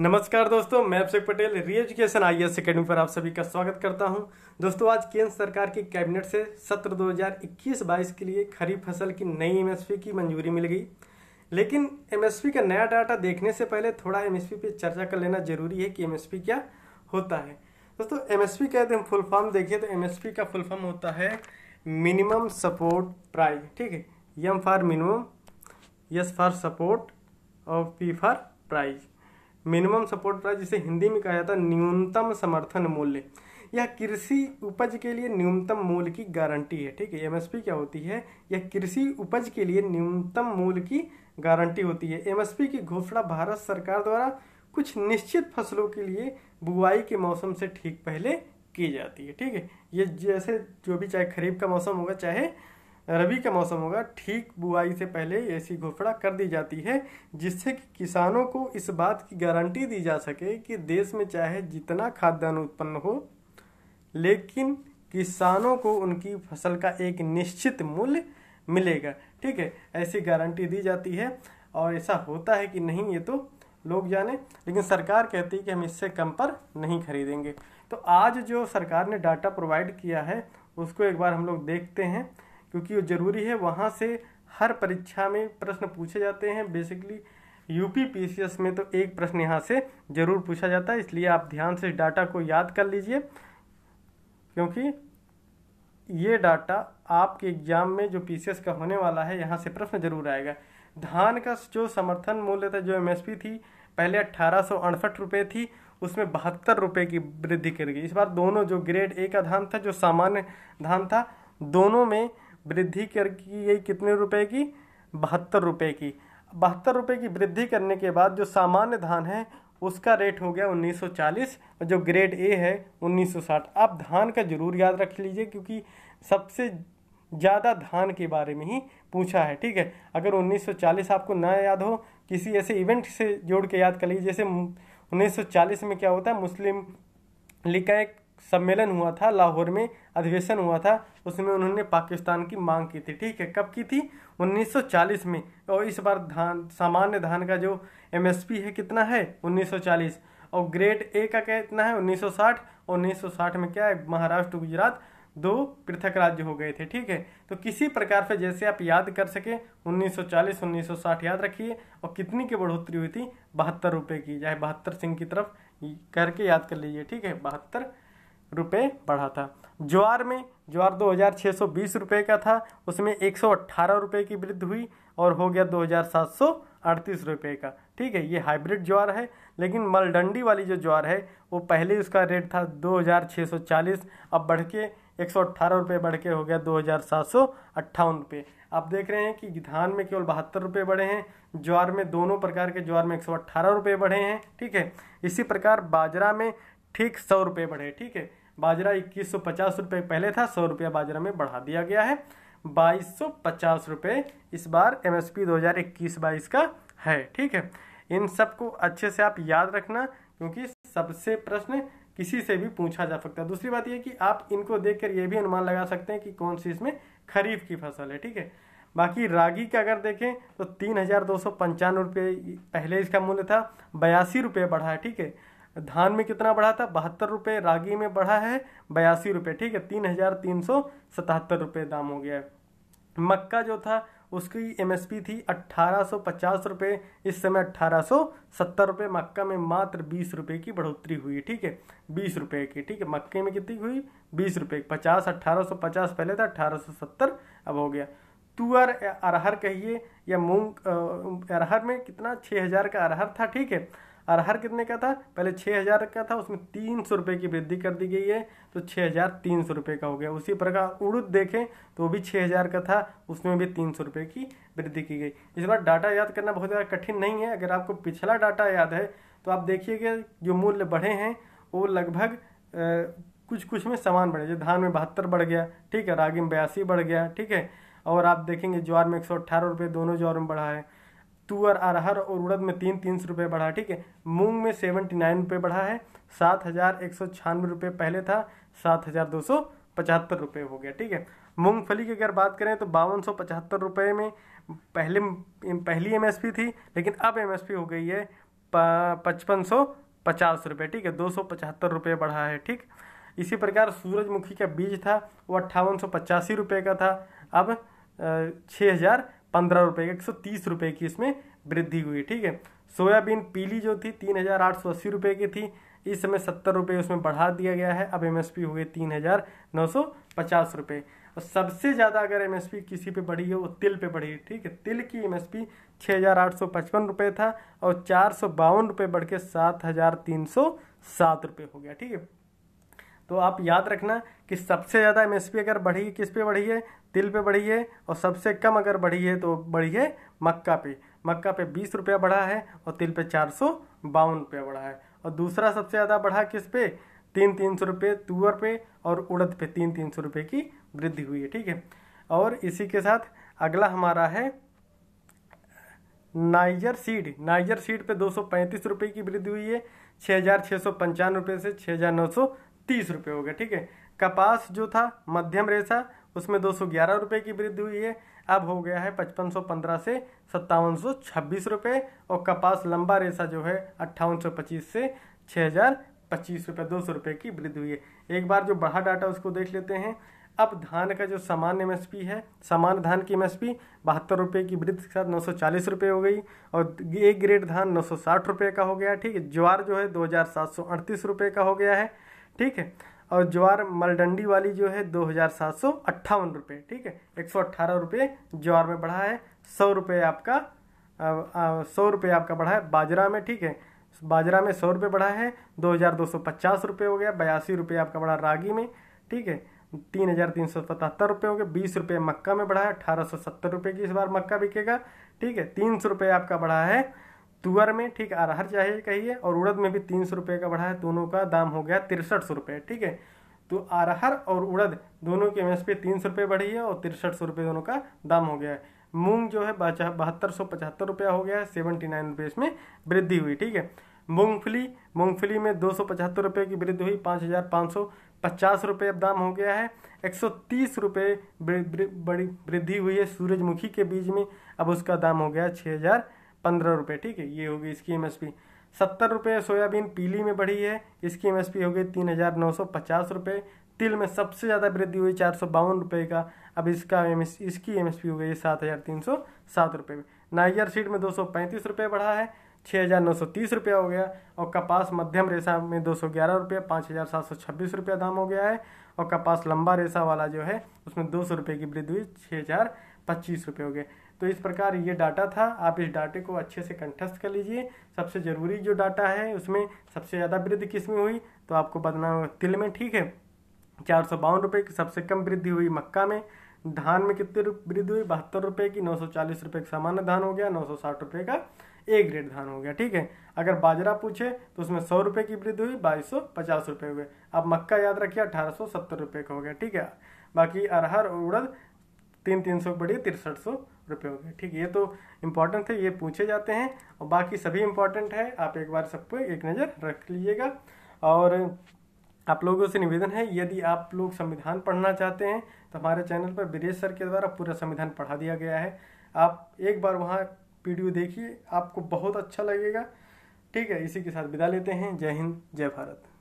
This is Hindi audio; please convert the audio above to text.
नमस्कार दोस्तों मैं अभिषेक पटेल री एजुकेशन आई एस अकेडमी पर आप सभी का स्वागत करता हूं दोस्तों आज केंद्र सरकार की कैबिनेट से सत्र 2021-22 के लिए खरीफ फसल की नई एमएसपी की मंजूरी मिल गई लेकिन एमएसपी का नया डाटा देखने से पहले थोड़ा एमएसपी पे चर्चा कर लेना जरूरी है कि एमएसपी क्या होता है दोस्तों एमएसपी कहते हैं फुल फॉर्म देखिए तो एमएसपी का फुल फॉर्म होता है मिनिमम सपोर्ट प्राइस ठीक है M for minimum S for support और P for price minimum support price जिसे हिंदी में कहा जाता है न्यूनतम समर्थन मूल्य यह कृषि उपज के लिए न्यूनतम मूल्य की गारंटी है ठीक है एमएसपी क्या होती है यह कृषि उपज के लिए न्यूनतम मूल्य की गारंटी होती है एमएसपी की घोषणा भारत सरकार द्वारा कुछ निश्चित फसलों के लिए बुआई के मौसम से ठीक पहले की जाती है ठीक है ये जैसे जो भी चाहे खरीफ का मौसम होगा चाहे रबी का मौसम होगा ठीक बुआई से पहले ऐसी घोषणा कर दी जाती है जिससे कि किसानों को इस बात की गारंटी दी जा सके कि देश में चाहे जितना खाद्यान्न उत्पन्न हो लेकिन किसानों को उनकी फसल का एक निश्चित मूल्य मिलेगा ठीक है ऐसी गारंटी दी जाती है और ऐसा होता है कि नहीं ये तो लोग जाने लेकिन सरकार कहती है कि हम इससे कम पर नहीं खरीदेंगे तो आज जो सरकार ने डाटा प्रोवाइड किया है उसको एक बार हम लोग देखते हैं क्योंकि वो ज़रूरी है वहाँ से हर परीक्षा में प्रश्न पूछे जाते हैं बेसिकली यूपी पी में तो एक प्रश्न यहाँ से ज़रूर पूछा जाता है इसलिए आप ध्यान से डाटा को याद कर लीजिए क्योंकि ये डाटा आपके एग्जाम में जो पी का होने वाला है यहाँ से प्रश्न जरूर आएगा धान का जो समर्थन मूल्य था जो एमएसपी थी पहले अट्ठारह रुपये थी उसमें बहत्तर रुपये की वृद्धि कर गई इस बार दोनों जो ग्रेड ए का धान था जो सामान्य धान था दोनों में वृद्धि कर की गई कितने रुपए की बहत्तर रुपए की बहत्तर रुपए की वृद्धि करने के बाद जो सामान्य धान है उसका रेट हो गया 1940 और जो ग्रेड ए है 1960 आप धान का जरूर याद रख लीजिए क्योंकि सबसे ज़्यादा धान के बारे में ही पूछा है ठीक है अगर 1940 आपको ना याद हो किसी ऐसे इवेंट से जोड़ के याद कर लीजिए जैसे 1940 में क्या होता है मुस्लिम लीग का एक सम्मेलन हुआ था लाहौर में अधिवेशन हुआ था उसमें उन्होंने पाकिस्तान की मांग की थी ठीक है कब की थी 1940 में और इस बार धान सामान्य धान का जो एम है कितना है 1940 और ग्रेड ए का कितना है 1960 और 1960 में क्या है महाराष्ट्र गुजरात दो पृथक राज्य हो गए थे ठीक है तो किसी प्रकार से जैसे आप याद कर सके 1940 1960 याद रखिए और कितनी की बढ़ोतरी हुई थी बहत्तर रुपये की चाहे बहत्तर सिंह की तरफ करके याद कर लीजिए ठीक है बहत्तर रुपये बढ़ा था ज्वार में ज्वार दो हज़ार छः सौ बीस रुपये का था उसमें एक सौ अट्ठारह रुपये की वृद्धि हुई और हो गया दो हज़ार सात सौ अड़तीस रुपये का ठीक है ये हाइब्रिड ज्वार है लेकिन मलडंडी वाली जो ज्वार है वो पहले उसका रेट था दो हज़ार छः सौ चालीस अब बढ़ के एक सौ अट्ठारह रुपये बढ़ के हो गया दो हज़ार सात सौ अट्ठावन रुपये आप देख रहे हैं कि धान में केवल बहत्तर रुपये बढ़े हैं ज्वार में दोनों प्रकार के ज्वार में एक सौ अट्ठारह रुपये बढ़े हैं ठीक है इसी प्रकार बाजरा में ठीक सौ रुपये बढ़े ठीक है बाजरा इक्कीस सौ पचास रुपये पहले था सौ रुपया बाजरा में बढ़ा दिया गया है बाईस सौ पचास रुपये इस बार एम एस पी दो हज़ार इक्कीस बाईस का है ठीक है इन सबको अच्छे से आप याद रखना क्योंकि सबसे प्रश्न किसी से भी पूछा जा सकता है दूसरी बात यह कि आप इनको देखकर ये भी अनुमान लगा सकते हैं कि कौन सी इसमें खरीफ की फसल है ठीक है बाकी रागी का अगर देखें तो तीन हज़ार दो सौ पंचानवे रुपये पहले इसका मूल्य था बयासी रुपये बढ़ा है ठीक है धान में कितना बढ़ा था बहत्तर रुपये रागी में बढ़ा है बयासी रुपये ठीक है तीन हज़ार तीन सौ सतहत्तर रुपये दाम हो गया है मक्का जो था उसकी एमएसपी थी अट्ठारह सौ पचास रुपये इस समय अट्ठारह सौ सत्तर रुपये मक्का में मात्र बीस रुपये की बढ़ोतरी हुई ठीक है बीस रुपये की ठीक है मक्के में कितनी हुई बीस रुपये की पचास अट्ठारह सौ पचास पहले था अट्ठारह सौ सत्तर अब हो गया तुअर अरहर कहिए या मूंग अरहर में कितना छः हज़ार का अरहर था ठीक है अरहर कितने का था पहले छः हज़ार का था उसमें तीन सौ रुपये की वृद्धि कर दी गई है तो छः हज़ार तीन सौ रुपये का हो गया उसी प्रकार उड़द देखें तो भी छः हज़ार का था उसमें भी तीन सौ रुपये की वृद्धि की गई इस बार डाटा याद करना बहुत ज़्यादा कठिन नहीं है अगर आपको पिछला डाटा याद है तो आप देखिएगा जो मूल्य बढ़े हैं वो लगभग कुछ कुछ में समान बढ़े जैसे धान में बहत्तर बढ़ गया ठीक है रागी में बयासी बढ़ गया ठीक है और आप देखेंगे ज्वार में एक सौ अट्ठारह रुपये दोनों ज्वार में बढ़ा है तुअर अरहर और उड़द में तीन तीन सौ रुपये बढ़ा ठीक है मूंग में सेवेंटी नाइन रुपये बढ़ा है सात हज़ार एक सौ छियानवे रुपये पहले था सात हज़ार दो सौ पचहत्तर रुपये हो गया ठीक है मूंगफली की अगर बात करें तो बावन सौ पचहत्तर रुपये में पहले पहली पी थी लेकिन अब पी हो गई है पचपन सौ पचास रुपये ठीक है दो सौ पचहत्तर रुपये बढ़ा है ठीक इसी प्रकार सूरजमुखी का बीज था वो अट्ठावन सौ पचासी रुपये का था अब छः हज़ार पंद्रह रुपये एक सौ तीस रुपये की इसमें वृद्धि हुई ठीक है सोयाबीन पीली जो थी तीन हज़ार आठ सौ अस्सी रुपये की थी इस समय सत्तर रुपये उसमें बढ़ा दिया गया है अब एमएसपी हुए तीन हज़ार नौ सौ पचास रुपये और सबसे ज़्यादा अगर एमएसपी किसी पे बढ़ी है वो तिल पे बढ़ी है ठीक है तिल की एमएसपी छः हज़ार आठ सौ पचपन रुपये था और चार सौ बावन रुपये बढ़ के सात हज़ार तीन सौ सात रुपये हो गया ठीक है तो आप याद रखना कि सबसे ज़्यादा एम अगर बढ़ी किस पे बढ़ी है तिल पे बढ़ी है और सबसे कम अगर बढ़ी है तो बढ़ी है मक्का पे मक्का पे बीस रुपया बढ़ा है और तिल पे चार सौ बावन रुपया बढ़ा है और दूसरा सबसे ज़्यादा बढ़ा किस पे तीन तीन सौ रुपये तुअर पे और उड़द पे तीन तीन सौ रुपये की वृद्धि हुई है ठीक है और इसी के साथ अगला हमारा है नाइजर सीड नाइजर सीड पे दो सौ पैंतीस रुपये की वृद्धि हुई है छः हज़ार छः सौ पंचानवे रुपये से छः हज़ार नौ सौ तीस रुपये हो गया ठीक है कपास जो था मध्यम रेशा उसमें दो सौ ग्यारह रुपये की वृद्धि हुई है अब हो गया है पचपन सौ पंद्रह से सत्तावन सौ छब्बीस रुपये और कपास लंबा रेशा जो है अट्ठावन सौ पच्चीस से छः हज़ार पच्चीस रुपये दो सौ रुपये की वृद्धि हुई है एक बार जो बढ़ा डाटा उसको देख लेते हैं अब धान का जो सामान्य एम है सामान्य धान की एम एस पी बहत्तर रुपये की वृद्धि के साथ नौ सौ चालीस रुपये हो गई और एक ग्रेड धान नौ सौ साठ रुपये का हो गया ठीक है ज्वार जो है दो हज़ार सात सौ अड़तीस रुपये का हो गया है ठीक है और ज्वार मलडंडी वाली जो है दो हज़ार सात सौ अट्ठावन रुपये ठीक है एक सौ रुपये ज्वार में बढ़ा है सौ रुपये आपका सौ रुपये आपका बढ़ा है बाजरा में ठीक है बाजरा में सौ रुपये बढ़ा है दो हज़ार दो सौ पचास रुपये हो गया बयासी रुपये आपका बढ़ा रागी में ठीक है तीन हज़ार तीन सौ पचहत्तर रुपये हो गए बीस रुपये मक्का में बढ़ा है अठारह सौ सत्तर रुपये की इस बार मक्का बिकेगा ठीक है तीन सौ रुपये आपका बढ़ा है तुअर में ठीक अरहर चाहिए कहिए और उड़द में भी तीन सौ रुपये का बढ़ा है दोनों का दाम हो गया तिरसठ सौ रुपये ठीक है तो अरहर और उड़द दोनों की एम एस पी तीन सौ रुपये बढ़ी है और तिरसठ सौ रुपये दोनों का दाम हो गया है मूंग जो है बहत्तर सौ पचहत्तर रुपया हो गया है सेवेंटी नाइन रुपये इसमें वृद्धि हुई ठीक है मूंगफली मूंगफली में दो सौ पचहत्तर रुपये की वृद्धि हुई पाँच हज़ार पाँच सौ पचास रुपये अब दाम हो गया है एक सौ तीस रुपये बड़ी वृद्धि हुई है सूरजमुखी के बीज में अब उसका दाम हो गया छः हज़ार पंद्रह रुपये ठीक है ये होगी इसकी एमएसपी सत्तर रुपये सोयाबीन पीली में बढ़ी है इसकी एमएसपी हो गई तीन हज़ार नौ सौ पचास रुपये तिल में सबसे ज़्यादा वृद्धि हुई चार सौ बावन रुपये का अब इसका एम एस इसकी एम एस पी हो गई सात हज़ार तीन सौ सात रुपये में नाइजर सीड में दो सौ पैंतीस रुपये बढ़ा है छः हज़ार नौ सौ तीस रुपया हो गया और कपास मध्यम रेसा में दो सौ ग्यारह रुपये पाँच हज़ार सात सौ छब्बीस रुपया दाम हो गया है और कपास लंबा रेसा वाला जो है उसमें दो सौ रुपये की वृद्धि हुई छः हज़ार पच्चीस रुपये हो गए तो इस प्रकार ये डाटा था आप इस डाटे को अच्छे से कंठस्थ कर लीजिए सबसे ज़रूरी जो डाटा है उसमें सबसे ज़्यादा वृद्धि किस में हुई तो आपको बताना तिल में ठीक है चार सौ बावन रुपये की सबसे कम वृद्धि हुई मक्का में धान में कितनी वृद्धि हुई बहत्तर रुपये की नौ सौ चालीस रुपये का सामान्य धान हो गया नौ सौ साठ रुपये का ए ग्रेड धान हो गया ठीक है अगर बाजरा पूछे तो उसमें सौ रुपये की वृद्धि हुई बाईस सौ पचास रुपये हुए अब मक्का याद रखिए अठारह सौ सत्तर रुपये का हो गया ठीक है बाकी अरहर उड़द तीन तीन सौ बढ़ी तिरसठ सौ रुपये हो गए ठीक ये तो इम्पोर्टेंट थे ये पूछे जाते हैं और बाकी सभी इम्पोर्टेंट है आप एक बार सब पे एक नज़र रख लीजिएगा और आप लोगों से निवेदन है यदि आप लोग संविधान पढ़ना चाहते हैं तो हमारे चैनल पर बीरेश सर के द्वारा पूरा संविधान पढ़ा दिया गया है आप एक बार वहाँ वीडियो देखिए आपको बहुत अच्छा लगेगा ठीक है इसी के साथ विदा लेते हैं जय हिंद जय भारत